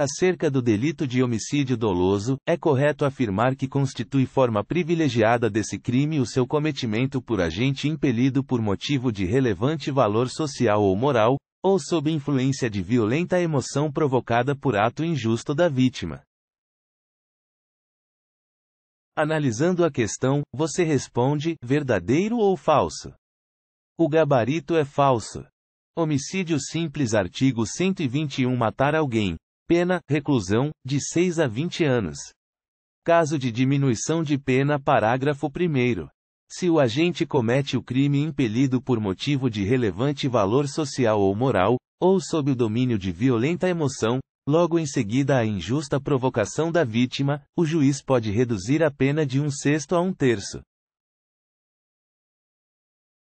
Acerca do delito de homicídio doloso, é correto afirmar que constitui forma privilegiada desse crime o seu cometimento por agente impelido por motivo de relevante valor social ou moral, ou sob influência de violenta emoção provocada por ato injusto da vítima. Analisando a questão, você responde: verdadeiro ou falso? O gabarito é falso. Homicídio simples, artigo 121 matar alguém, Pena, reclusão, de 6 a 20 anos. Caso de diminuição de pena, parágrafo 1. Se o agente comete o crime impelido por motivo de relevante valor social ou moral, ou sob o domínio de violenta emoção, logo em seguida à injusta provocação da vítima, o juiz pode reduzir a pena de um sexto a um terço.